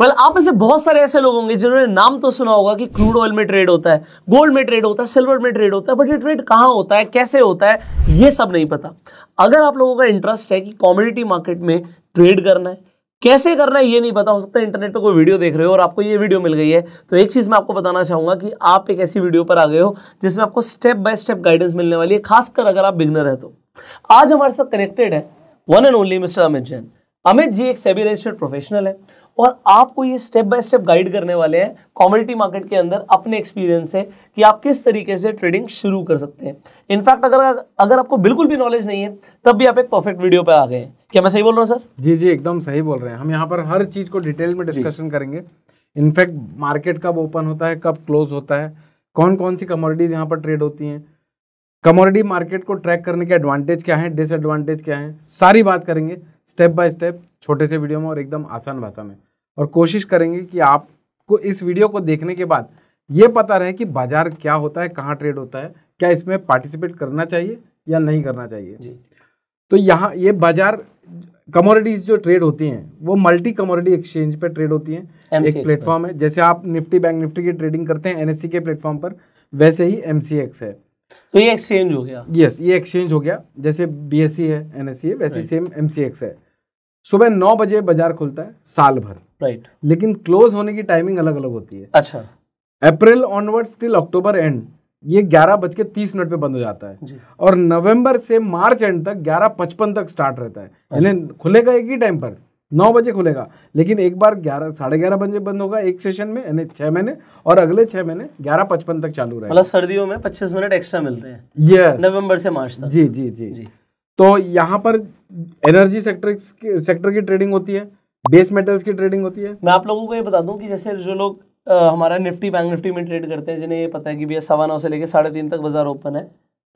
Well well, आप में से बहुत सारे ऐसे लोग होंगे जिन्होंने नाम तो सुना होगा कि क्रूड ऑयल में ट्रेड होता है गोल्ड में ट्रेड होता है सिल्वर में ट्रेड होता है बट ये ट्रेड कहाँ होता है कैसे होता है ये सब नहीं पता अगर आप लोगों का इंटरेस्ट है कि कॉम्युनिटी मार्केट में ट्रेड करना है कैसे करना है ये नहीं पता हो सकता है इंटरनेट पर कोई वीडियो देख रहे हो और आपको ये वीडियो मिल गई है तो एक चीज़ मैं आपको बताना चाहूंगा कि आप एक ऐसी वीडियो पर आ गए हो जिसमें आपको स्टेप बाय स्टेप गाइडेंस मिलने वाली है खासकर अगर आप बिगनर है तो आज हमारे साथ कनेक्टेड है one and only mister Amit Jain Amit ji एक सेबी रजिस्टर्ड प्रोफेशनल है और आपको ये स्टेप बाय स्टेप गाइड करने वाले हैं कॉमोडिटी मार्केट के अंदर अपने एक्सपीरियंस से कि आप किस तरीके से ट्रेडिंग शुरू कर सकते हैं इनफैक्ट अगर अगर आपको बिल्कुल भी नॉलेज नहीं है तब भी आप एक परफेक्ट वीडियो पर आ गए क्या मैं सही बोल रहा हूँ सर जी जी एकदम सही बोल रहे हैं हम यहाँ पर हर चीज़ को डिटेल में डिस्कशन करेंगे इनफैक्ट मार्केट कब ओपन होता है कब क्लोज होता है कौन कौन सी कमोडिटीज यहाँ पर ट्रेड होती हैं कमोडिटी मार्केट को ट्रैक करने के एडवांटेज क्या है डिसएडवांटेज क्या है सारी बात करेंगे स्टेप बाय स्टेप छोटे से वीडियो में और एकदम आसान भाषा में और कोशिश करेंगे कि आपको इस वीडियो को देखने के बाद ये पता रहे कि बाजार क्या होता है कहाँ ट्रेड होता है क्या इसमें पार्टिसिपेट करना चाहिए या नहीं करना चाहिए जी तो यहाँ ये बाजार कमोडिटीज़ जो ट्रेड होती हैं वो मल्टी कमोडिटी एक्सचेंज पे ट्रेड होती हैं एक प्लेटफॉर्म है जैसे आप निफ्टी बैंक निफ्टी की ट्रेडिंग करते हैं एनएससी के प्लेटफॉर्म पर वैसे ही एमसीएक्स है तो ये एक्सचेंज हो गया यस ये एक्सचेंज हो गया जैसे बीएससी है एनएससी है वैसे सेम एमसीएक्स है सुबह नौ बजे बाजार खुलता है साल भर राइट लेकिन क्लोज होने की टाइमिंग अलग अलग होती है अच्छा April onward till October and ये ग्यारह बज के तीस मिनट पे बंद हो जाता है और नवंबर से मार्च एंड तक ग्यारह पचपन तक स्टार्ट रहता है अच्छा। यानी खुलेगा एक ही टाइम पर नौ बजे खुलेगा लेकिन एक बार ग्यारह साढ़े ग्यारह बजे बंद होगा एक सेशन में यानी छह महीने और अगले छह महीने ग्यारह पचपन तक चालू रहेगा मतलब सर्दियों में पच्चीस मिनट एक्स्ट्रा मिलते हैं ये नवम्बर नवंबर से मार्च तक जी जी जी जी तो यहाँ पर एनर्जी सेक्टर सेक्टर की ट्रेडिंग होती है बेस मेटल्स की ट्रेडिंग होती है मैं आप लोगों को ये बता दूं कि जैसे जो लोग हमारा निफ्टी बैंक निफ्टी में ट्रेड करते हैं जिन्हें ये पता है कि भैया सवा नौ से लेकर साढ़े तीन तक बाजार ओपन है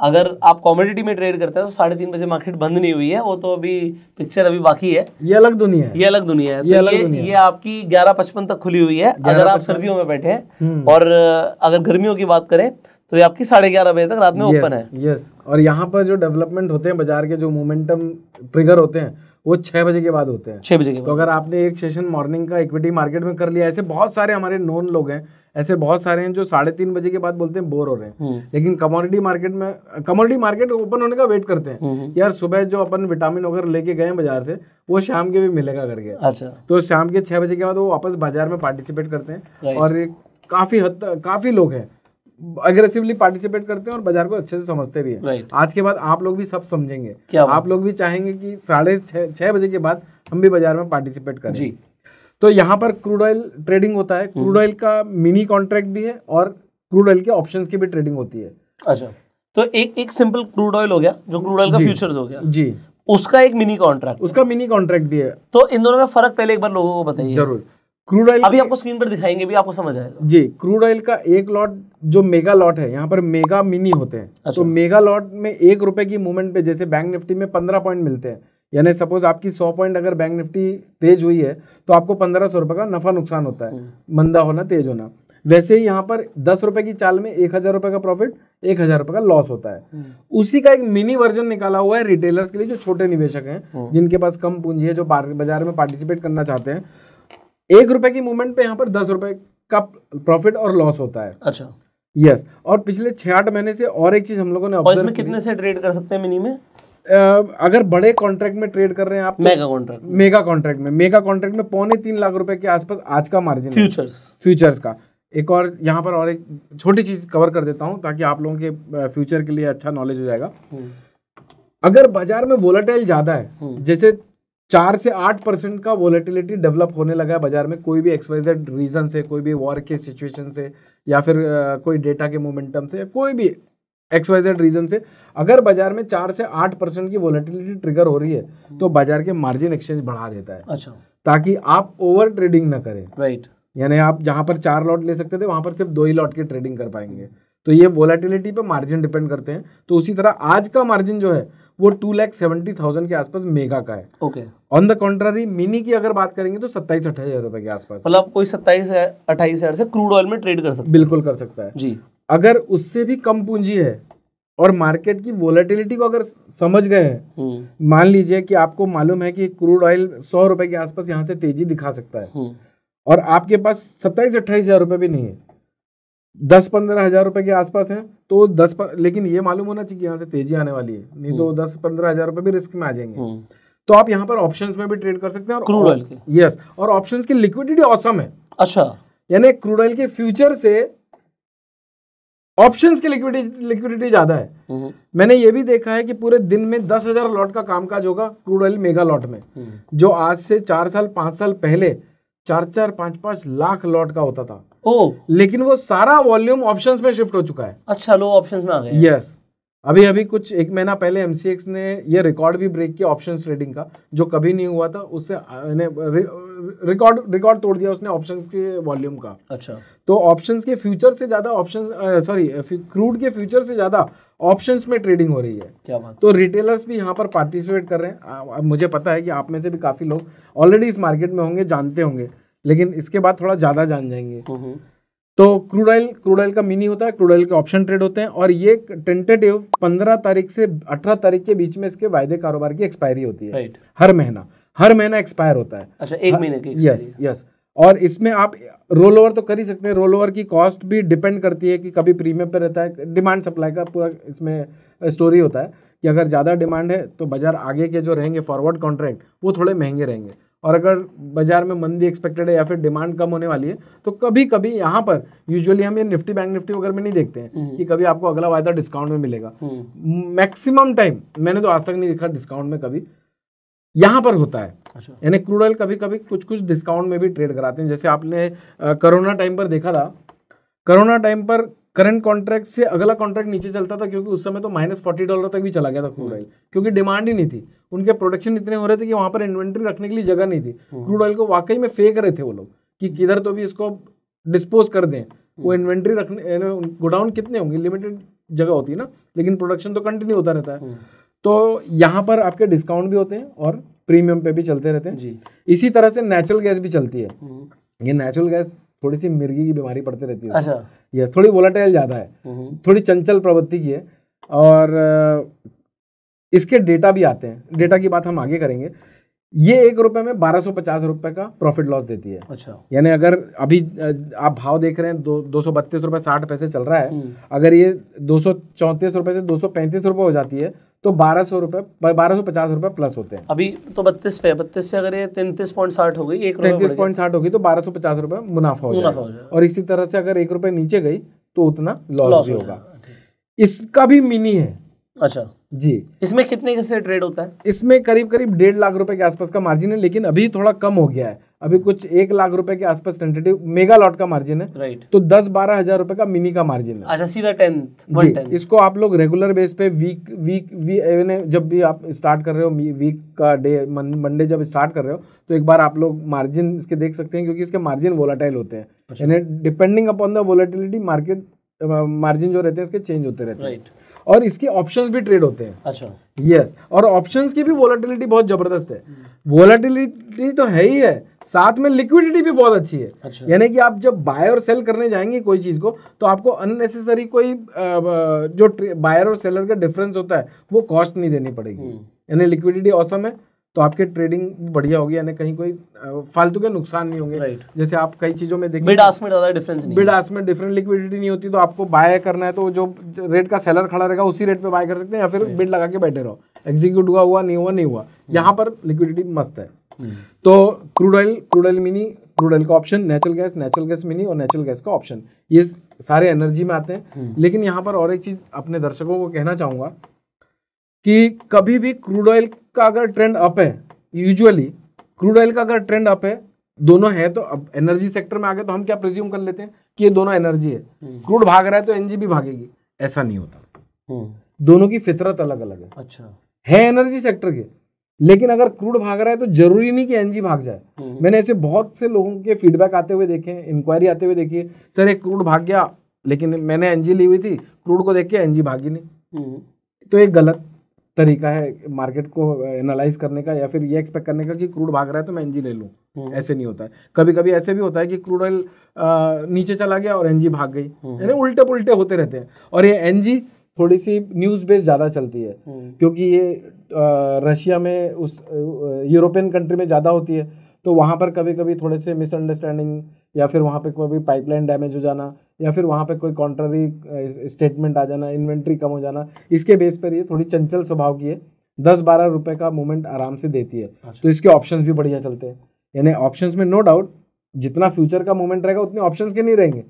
अगर आप कॉमोडिटी में ट्रेड करते हैं तो साढ़े तीन बजे मार्केट बंद नहीं हुई है वो तो अभी पिक्चर अभी बाकी है ये अलग दुनिया है ये अलग दुनिया है ये तो ये, दुनिया ये आपकी ग्यारह पचपन तक खुली हुई है अगर आप सर्दियों में बैठे हैं हम्म। और अगर गर्मियों की बात करें तो ये आपकी साढ़े ग्यारह बजे तक रात में ओपन है यस और यहाँ पर जो डेवलपमेंट होते हैं बाजार के जो मोमेंटम ट्रिगर होते हैं वो छह बजे के बाद होते हैं छह बजे के तो अगर आपने एक सेशन मॉर्निंग का इक्विटी मार्केट में कर लिया ऐसे बहुत सारे हमारे नॉन लोग हैं ऐसे बहुत सारे हैं जो साढ़े तीन बजे के बाद बोलते हैं बोर हो रहे हैं हम्म। लेकिन कमोडिटी मार्केट में कमोडिटी मार्केट ओपन होने का वेट करते हैं हम्म, हम्म। यार सुबह जो अपन विटामिन वगैरह लेके गए बाजार से वो शाम के भी मिलेगा करके अच्छा तो शाम के छह बजे के बाद वो वापस बाजार में पार्टिसिपेट करते हैं और काफ़ी हद तक काफ़ी लोग हैं अग्रेसिवली पार्टिसिपेट करते हैं और बाजार को अच्छे से समझते भी हैं right. आज के बाद आप लोग भी सब समझेंगे आप लोग भी चाहेंगे कि साढ़े छह बजे के बाद हम भी बाजार में पार्टिसिपेट करें जी तो यहाँ पर क्रूड ऑयल ट्रेडिंग होता है क्रूड हम्म। ऑयल का मिनी कॉन्ट्रैक्ट भी है और क्रूड ऑयल के ऑप्शन की भी ट्रेडिंग होती है अच्छा तो एक एक सिंपल क्रूड ऑयल हो गया जो क्रूड ऑयल का फ्यूचर्स हो गया जी उसका एक मिनी कॉन्ट्रैक्ट उसका मिनी कॉन्ट्रैक्ट भी है तो इन दोनों में फर्क पहले एक बार लोगों को बताइए जरूर क्रूड ऑयल अभी आपको स्क्रीन पर दिखाएंगे भी आपको समझ आएगा जी क्रूड ऑयल का एक लॉट जो मेगा लॉट है यहाँ पर मेगा मिनी होते हैं अच्छा। तो मेगा लॉट में एक रुपए की मूवमेंट पे जैसे बैंक निफ्टी में पंद्रह पॉइंट मिलते हैं यानी सपोज आपकी सौ पॉइंट अगर बैंक निफ्टी तेज हुई है तो आपको पंद्रह सौ रुपये का नफा नुकसान होता है हम्म। मंदा होना तेज होना वैसे ही यहाँ पर दस रुपए की चाल में एक हजार रुपए का प्रॉफिट एक हजार रुपए का लॉस होता है हम्म। उसी का एक मिनी वर्जन निकाला हुआ है रिटेलर्स के लिए जो छोटे निवेशक हैं हम्म। जिनके पास कम पूंजी है जो बाजार में पार्टिसिपेट करना चाहते हैं एक रुपए की मूवमेंट पे यहाँ पर दस रुपए का प्रॉफिट और लॉस होता है अच्छा यस और पिछले छह आठ महीने से और एक चीज हम लोगों ने इसमें कितने से ट्रेड कर सकते हैं मिनी में अगर बड़े कॉन्ट्रैक्ट में ट्रेड कर रहे हैं आप मेगा कॉन्ट्रैक्ट मेगा कॉन्ट्रैक्ट में मेगा कॉन्ट्रैक्ट में पौने तीन लाख रुपए के आसपास आज का मार्जिन फ्यूचर्स फ्यूचर्स का एक और यहाँ पर और एक छोटी चीज कवर कर देता हूँ ताकि आप लोगों के फ्यूचर के लिए अच्छा नॉलेज हो जाएगा हम्म। अगर बाजार में वोलेटाइल ज्यादा है हम्म। जैसे चार से आठ परसेंट का वोलेटिलिटी डेवलप होने लगा है बाजार में कोई भी एक्सवाइजेड रीजन से कोई भी वॉर के सिचुएशन से या फिर कोई डेटा के मोमेंटम से कोई भी एक्स वाई जेड रीजन से अगर बाजार में चार से आठ परसेंट की वॉलिटिलिटी ट्रिगर हो रही है हम्म। तो बाजार के मार्जिन एक्सचेंज बढ़ा देता है अच्छा ताकि आप ओवर ट्रेडिंग ना करें राइट यानी आप जहां पर चार लॉट ले सकते थे वहां पर सिर्फ दो ही लॉट की ट्रेडिंग कर पाएंगे तो ये वॉलिटिलिटी पे मार्जिन डिपेंड करते हैं तो उसी तरह आज का मार्जिन जो है वो टू लैख सेवेंटी थाउजेंड के आसपास मेगा का है okay on the contrary mini की अगर बात करेंगे तो सत्ताईस अट्ठाईस हजार रुपए के आसपास मतलब कोई सत्ताईस अट्ठाईस हजार से क्रूड ऑयल में ट्रेड कर सकता है बिल्कुल कर सकता है जी अगर उससे भी कम पूंजी है और मार्केट की वोलेटिलिटी को अगर समझ गए हैं हम्म। मान लीजिए कि आपको मालूम है कि क्रूड ऑयल सौ रुपए के आसपास यहाँ से तेजी दिखा सकता है हम्म। और आपके पास सत्ताईस अट्ठाईस हजार रुपये भी नहीं है दस पंद्रह हजार रुपए के आसपास है तो दस पर... लेकिन ये मालूम होना चाहिए यहाँ से तेजी आने वाली है नहीं तो हम्म। दस पंद्रह हजार रुपए भी रिस्क में आ जाएंगे तो आप यहाँ पर ऑप्शन में भी ट्रेड कर सकते हैं और क्रूड ऑयल यस और ऑप्शन की लिक्विडिटी औसम है अच्छा यानी क्रूड ऑयल के फ्यूचर से ऑप्शन की लिक्विडिटी लिक्विडिटी ज्यादा है हम्म। मैंने ये भी देखा है कि पूरे दिन में दस हजार लॉट का कामकाज होगा क्रूड ऑयल मेगा लॉट में हम्म। जो आज से चार साल पांच साल पहले चार चार पांच पांच लाख लॉट का होता था ओ लेकिन वो सारा वॉल्यूम ऑप्शंस में शिफ्ट हो चुका है अच्छा लो ऑप्शंस में आ गए यस अभी अभी कुछ एक महीना पहले एमसीएक्स ने ये रिकॉर्ड भी ब्रेक किया ऑप्शंस ट्रेडिंग का जो कभी नहीं हुआ था उससे रिकॉर्ड रिकॉर्ड तोड़ दिया उसने ऑप्शन के वॉल्यूम का अच्छा तो ऑप्शंस के फ्यूचर से ज़्यादा ऑप्शन सॉरी क्रूड के फ्यूचर से ज़्यादा ऑप्शंस में ट्रेडिंग हो रही है क्या बात तो रिटेलर्स भी यहाँ पर पार्टिसिपेट कर रहे हैं आ, मुझे पता है कि आप में से भी काफ़ी लोग ऑलरेडी इस मार्केट में होंगे जानते होंगे लेकिन इसके बाद थोड़ा ज़्यादा जान जाएंगे हम्म, हम्म। तो क्रूड ऑयल क्रूड ऑयल का मिनी होता है क्रूड ऑयल के ऑप्शन ट्रेड होते हैं और ये टेंटेटिव पंद्रह तारीख से अठारह तारीख के बीच में इसके वायदे कारोबार की एक्सपायरी होती है right. हर महीना हर महीना एक्सपायर होता है अच्छा एक हाँ, महीने की यस यस और इसमें आप रोल ओवर तो कर ही सकते हैं रोल ओवर की कॉस्ट भी डिपेंड करती है कि कभी प्रीमियम पर रहता है डिमांड सप्लाई का पूरा इसमें स्टोरी होता है कि अगर ज़्यादा डिमांड है तो बाज़ार आगे के जो रहेंगे फॉरवर्ड कॉन्ट्रैक्ट वो थोड़े महंगे रहेंगे और अगर बाजार में मंदी एक्सपेक्टेड है या फिर डिमांड कम होने वाली है तो कभी कभी यहाँ पर यूजुअली हम ये निफ्टी बैंक निफ्टी वगैरह में नहीं देखते हैं हम्म। कि कभी आपको अगला वायदा डिस्काउंट में मिलेगा मैक्सिमम टाइम मैंने तो आज तक नहीं देखा डिस्काउंट में कभी यहाँ पर होता है अच्छा यानी क्रूड ऑयल कभी कभी कुछ कुछ डिस्काउंट में भी ट्रेड कराते हैं जैसे आपने कोरोना टाइम पर देखा था कोरोना टाइम पर करंट कॉन्ट्रैक्ट से अगला कॉन्ट्रैक्ट नीचे चलता था क्योंकि उस समय तो माइनस फोर्टी डॉलर तक भी चला गया था क्रूड हम्म। ऑयल क्योंकि डिमांड ही नहीं थी उनके प्रोडक्शन इतने हो रहे थे कि वहाँ पर इन्वेंट्री रखने के लिए जगह नहीं थी क्रूड हम्म। ऑयल को वाकई में फेंक रहे थे वो लोग कि किधर तो भी इसको डिस्पोज कर दें वो इन्वेंट्री हम्म। रखने गोडाउन कितने होंगे लिमिटेड जगह होती है ना लेकिन प्रोडक्शन तो कंटिन्यू होता रहता है तो यहाँ पर आपके डिस्काउंट भी होते हैं और प्रीमियम पे भी चलते रहते हैं जी इसी तरह से नेचुरल गैस भी चलती है हम्म। ये नेचुरल गैस थोड़ी सी मिर्गी की बीमारी पड़ती रहती है अच्छा ये थोड़ी वोलाटाइल ज़्यादा है हम्म। थोड़ी चंचल प्रवृत्ति की है और इसके डेटा भी आते हैं डेटा की बात हम आगे करेंगे ये एक रुपए में बारह सौ पचास रुपए का प्रॉफिट लॉस देती है अच्छा यानी अगर अभी आप भाव देख रहे हैं दो दो सौ बत्तीस रुपये साठ पैसे चल रहा है हम्म। अगर ये दो सौ चौंतीस रुपये से दो सौ पैंतीस रुपये हो जाती है तो बारह सौ रुपए बारह सौ पचास रुपए प्लस होते हैं अभी तो बत्तीस पे बत्तीस से अगर ये तैंतीस पॉइंट साठ हो गई एक तैंतीस पॉइंट साठ होगी तो बारह सौ पचास रुपए मुनाफा हो जाएगा और इसी तरह से अगर एक रुपए नीचे गई तो उतना लॉस भी होगा इसका भी मिनी है अच्छा जी इसमें कितने से ट्रेड होता है इसमें करीब करीब डेढ़ लाख रुपए के आसपास का मार्जिन है लेकिन अभी थोड़ा कम हो गया है अभी हम्म। कुछ एक लाख रुपए के आसपास टेंटेटिव मेगा लॉट का मार्जिन है राइट तो दस बारह हजार रुपए का मिनी का मार्जिन है अच्छा सीधा टेंथ इसको आप लोग रेगुलर बेस पे वीक वीक वी जब भी आप स्टार्ट कर रहे हो वीक का डे मंडे जब स्टार्ट कर रहे हो तो एक बार आप लोग मार्जिन इसके देख सकते हैं क्योंकि इसके मार्जिन वोलाटाइल होते हैं depending upon the volatility market margin जो रहते हैं इसके चेंज होते रहते हैं राइट और इसके ऑप्शंस भी ट्रेड होते हैं अच्छा यस और ऑप्शंस की भी वोलाटिलिटी बहुत जबरदस्त है वोलाटिलिटी हम्म। तो है ही है साथ में लिक्विडिटी भी बहुत अच्छी है अच्छा। यानी कि आप जब बाय और सेल करने जाएंगे कोई चीज़ को तो आपको अननेसेसरी कोई जो बायर और सेलर का डिफरेंस होता है वो कॉस्ट नहीं देनी पड़ेगी हम्म। यानी लिक्विडिटी औसम है तो आपके ट्रेडिंग बढ़िया होगी यानी कहीं कोई फालतू के नुकसान नहीं होंगे right. जैसे आप कई चीज़ों में देखिए बिड में ज़्यादा डिफरेंस नहीं बिड में डिफरेंट लिक्विडिटी नहीं होती तो आपको बाय करना है तो जो रेट का सेलर खड़ा रहेगा उसी रेट पे बाय कर सकते हैं या फिर बिड लगा के बैठे रहो एग्जीक्यूट हुआ हुआ नहीं हुआ नहीं हुआ hmm. यहाँ पर लिक्विडिटी मस्त है hmm. तो crude oil crude oil mini crude oil का option natural gas natural gas mini और नेचुरल गैस का ऑप्शन ये सारे एनर्जी में आते हैं hmm. लेकिन यहाँ पर और एक चीज़ अपने दर्शकों को कहना चाहूंगा कि कभी भी क्रूड ऑयल का अगर ट्रेंड अप है यूजुअली क्रूड ऑयल का अगर ट्रेंड अप है दोनों है तो अब एनर्जी सेक्टर में आ गए तो हम क्या प्रिज्यूम कर लेते हैं कि ये दोनों एनर्जी है क्रूड हम्म। भाग रहा है तो एनजी भी भागेगी ऐसा नहीं होता हम्म। दोनों की फितरत अलग अलग है अच्छा है एनर्जी सेक्टर के लेकिन अगर क्रूड भाग रहा है तो जरूरी नहीं कि एनजी भाग जाए हम्म। मैंने ऐसे बहुत से लोगों के फीडबैक आते हुए देखे इंक्वायरी आते हुए देखी सर एक क्रूड भाग गया लेकिन मैंने एनजी ली हुई थी क्रूड को देख के एनजी भागी नहीं तो ये गलत तरीका है मार्केट को एनालाइज करने का या फिर ये एक्सपेक्ट करने का कि क्रूड भाग रहा है तो मैं एनजी ले लूँ हम्म। ऐसे नहीं होता है कभी कभी ऐसे भी होता है कि क्रूड ऑयल नीचे चला गया और एनजी भाग गई हम्म। यानी उल्टे पुलटे होते रहते हैं और ये एनजी थोड़ी सी न्यूज़ बेस ज़्यादा चलती है हम्म। क्योंकि ये रशिया में उस यूरोपियन कंट्री में ज़्यादा होती है तो वहाँ पर कभी कभी थोड़े से मिसअंडरस्टैंडिंग या फिर वहाँ पर कभी पाइपलाइन डैमेज हो जाना या फिर वहाँ पर कोई कॉन्ट्ररी स्टेटमेंट आ जाना इन्वेंट्री कम हो जाना इसके बेस पर ये थोड़ी चंचल स्वभाव की है दस बारह रुपए का मूवमेंट आराम से देती है अच्छा। तो इसके ऑप्शंस भी बढ़िया चलते हैं यानी ऑप्शंस में नो no डाउट जितना फ्यूचर का मूवमेंट रहेगा उतने ऑप्शंस के नहीं रहेंगे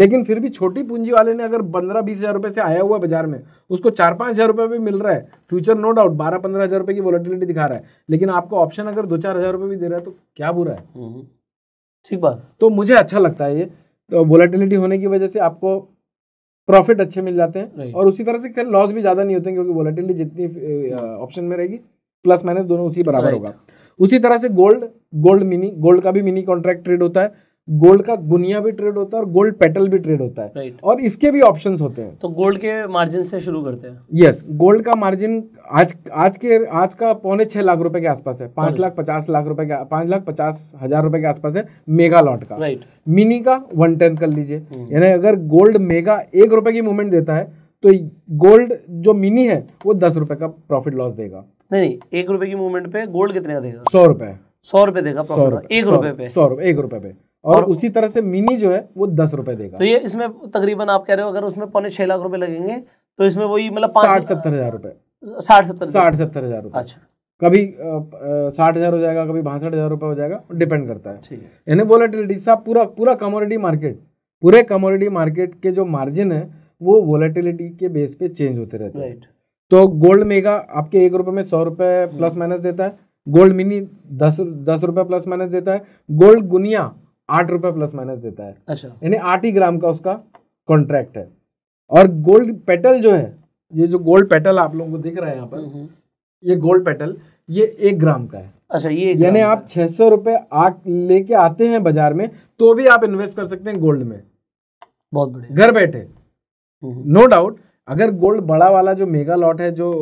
लेकिन फिर भी छोटी पूंजी वाले ने अगर पंद्रह बीस हज़ार रुपये से आया हुआ बाजार में उसको चार पाँच हज़ार रुपये भी मिल रहा है फ्यूचर नो डाउट बारह पंद्रह हज़ार रुपये की वॉलिटिलिटी दिखा रहा है लेकिन आपको ऑप्शन अगर दो चार हज़ार रुपये भी दे रहा है तो क्या बुरा है हम्म, हम्म। ठीक बात तो मुझे अच्छा लगता है ये तो वॉलिटिलिटी होने की वजह से आपको प्रॉफिट अच्छे मिल जाते हैं और उसी तरह से खैर लॉस भी ज़्यादा नहीं होते क्योंकि वॉलिटिलिटी जितनी ऑप्शन में रहेगी प्लस माइनस दोनों उसी बराबर होगा उसी तरह से गोल्ड गोल्ड मिनी गोल्ड का भी मिनी कॉन्ट्रैक्ट ट्रेड होता है गोल्ड का गुनिया भी ट्रेड होता है और गोल्ड पेटल भी ट्रेड होता है right. और इसके भी ऑप्शंस होते हैं तो गोल्ड के मार्जिन से शुरू करते हैं यस yes, गोल्ड का मार्जिन आज आज के आज का पौने छह लाख रुपए के आसपास है पांच लाख पचास लाख रुपए के पांच लाख पचास हजार रुपए के आसपास है मेगा लॉट का राइट right. मिनी का वन टेंथ कर लीजिए hmm. यानी अगर गोल्ड मेगा एक रुपए की मूवमेंट देता है तो गोल्ड जो मिनी है वो दस रुपए का प्रॉफिट लॉस देगा नहीं नहीं एक रुपए की मूवमेंट पे गोल्ड कितने का देगा सौ रुपए सौ रुपए देगा प्रॉफिट एक रुपए पे सौ रुपए एक रुपए पे और, और उसी तरह से मिनी जो है वो दस रुपए देगा तो ये इसमें तकरीबन आप कह रहे हो अगर उसमें पौने छह लाख रुपए लगेंगे तो इसमें वही मतलब साठ सत्तर हजार रुपए साठ सत्तर साठ सत्तर हजार रुपए अच्छा कभी साठ हजार हो जाएगा कभी बासठ हजार रुपए हो जाएगा डिपेंड करता है यानी वोलेटिलिटी साहब पूरा पूरा कमोडिटी मार्केट पूरे कमोडिटी मार्केट के जो मार्जिन है वो वोलेटिलिटी के बेस पे चेंज होते रहते हैं तो गोल्ड मेगा आपके एक रुपए में सौ रुपए प्लस माइनस देता है गोल्ड मिनी दस दस रुपये प्लस माइनस देता है गोल्ड गुनिया आठ रुपए प्लस माइनस देता है अच्छा यानी आठ ही ग्राम का उसका कॉन्ट्रैक्ट है और गोल्ड पेटल जो है ये जो गोल्ड पेटल आप लोगों को दिख रहा है यहाँ पर हम्म, हम्म। ये गोल्ड पेटल ये एक ग्राम का है अच्छा ये यानी आप छह सौ रुपए आठ लेके आते हैं बाजार में तो भी आप इन्वेस्ट कर सकते हैं गोल्ड में बहुत बढ़िया घर बैठे नो हम्म, डाउट अगर गोल्ड बड़ा वाला जो मेगा लॉट है जो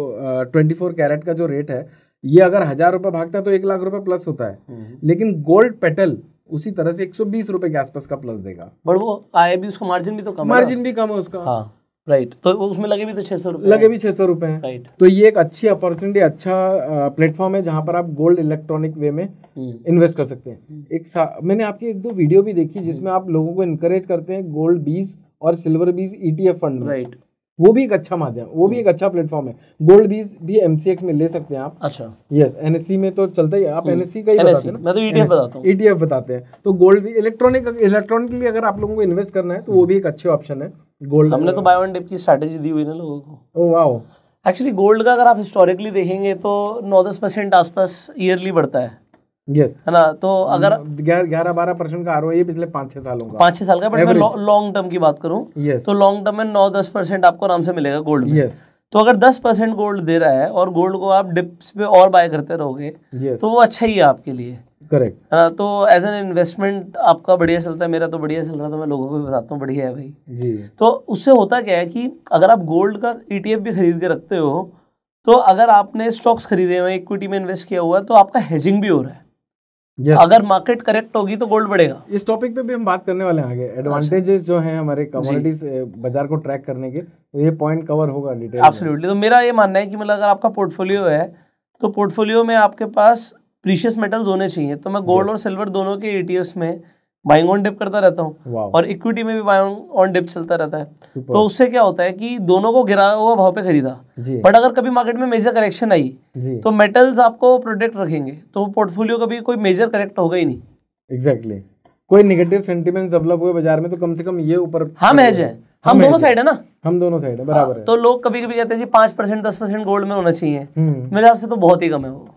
ट्वेंटी फोर कैरेट का जो रेट है ये अगर हजार रुपए भागता है तो एक लाख रुपए प्लस होता है लेकिन गोल्ड पेटल उसी तरह से एक सौ बीस रुपए के आसपास का प्लस देगा बट वो आए भी उसका मार्जिन भी तो कम मार्जिन भी कम है उसका हाँ राइट right. तो उसमें लगे भी तो छह सौ रुपए लगे भी छह सौ रुपए राइट तो ये एक अच्छी अपॉर्चुनिटी अच्छा प्लेटफॉर्म है जहाँ पर आप गोल्ड इलेक्ट्रॉनिक वे में इन्वेस्ट हम्म। कर सकते हैं हम्म। एक मैंने आपकी एक दो वीडियो भी देखी जिसमें हम्म। आप लोगों को इनकरेज करते हैं गोल्ड बीज और सिल्वर बीज ईटीएफ फंड राइट वो भी एक अच्छा माध्यम वो भी हम्म। एक अच्छा प्लेटफॉर्म है गोल्ड बीज भी एमसीएक्स में ले सकते हैं आप अच्छा यस एनएससी में तो चलता ही आप एनएससी हम्म। का ही बताते हैं मैं तो ईटीएफ e बताता हूँ ईटीएफ e बताते हैं तो गोल्ड भी इलेक्ट्रॉनिक इलेक्ट्रॉनिकली अगर आप लोगों को इन्वेस्ट करना है तो वो हम्म। भी एक अच्छे ऑप्शन है गोल्ड हमने तो बाय वन डिप की स्ट्रैटेजी दी हुई ना लोगों को ओ वाओ एक्चुअली गोल्ड का अगर आप हिस्टोरिकली देखेंगे तो नौ दस परसेंट आसपास ईयरली बढ़ता है यस है ना तो अगर हम्म, ग्यारह बारह परसेंट का आर पिछले पाँच छह सालों का पाँच छह साल का बट मैं लॉन्ग टर्म की बात करूँ तो लॉन्ग टर्म में नौ दस परसेंट आपको आराम से मिलेगा गोल्ड में yes. तो अगर दस परसेंट गोल्ड दे रहा है और गोल्ड को आप डिप्स पे और बाय करते रहोगे तो वो अच्छा ही है आपके लिए करेक्ट है ना तो एज एन इन्वेस्टमेंट आपका बढ़िया चलता है मेरा तो बढ़िया चल रहा था तो मैं लोगों को भी बताता हूँ बढ़िया है भाई जी तो उससे होता क्या है कि अगर आप गोल्ड का ईटीएफ e भी खरीद के रखते हो तो अगर आपने स्टॉक्स खरीदे हुए इक्विटी में इन्वेस्ट किया हुआ है तो आपका हेजिंग भी हो रहा है yes. अगर मार्केट करेक्ट होगी तो गोल्ड बढ़ेगा इस टॉपिक पे भी हम बात करने वाले हैं आगे एडवांटेजेस अच्छा। जो हैं हमारे कमोडिटीज बाजार को ट्रैक करने के तो ये पॉइंट कवर होगा डिटेल तो मेरा ये मानना है कि मतलब अगर आपका पोर्टफोलियो है तो पोर्टफोलियो में आपके पास प्रीशियस मेटल्स होने चाहिए तो मैं गोल्ड और सिल्वर दोनों के ई e में बाइंग ऑन डिप करता रहता हूँ और इक्विटी में भी बाइंग ऑन डिप चलता रहता है तो उससे क्या होता है कि दोनों को गिरा हुआ भाव पे खरीदा बट अगर कभी मार्केट में मेजर करेक्शन आई तो मेटल्स आपको प्रोटेक्ट रखेंगे तो पोर्टफोलियो कभी कोई मेजर करेक्ट होगा ही नहीं एग्जैक्टली exactly. कोई निगेटिव सेंटिमेंट डेवलप हुए बाजार में तो कम से कम ये ऊपर हम हाँ, हैज है हम दोनों साइड है ना हम दोनों साइड है बराबर हाँ, है तो लोग कभी कभी कहते हैं जी पांच परसेंट दस परसेंट गोल्ड में होना चाहिए हम्म। मेरे हिसाब से तो बहुत ही कम है वो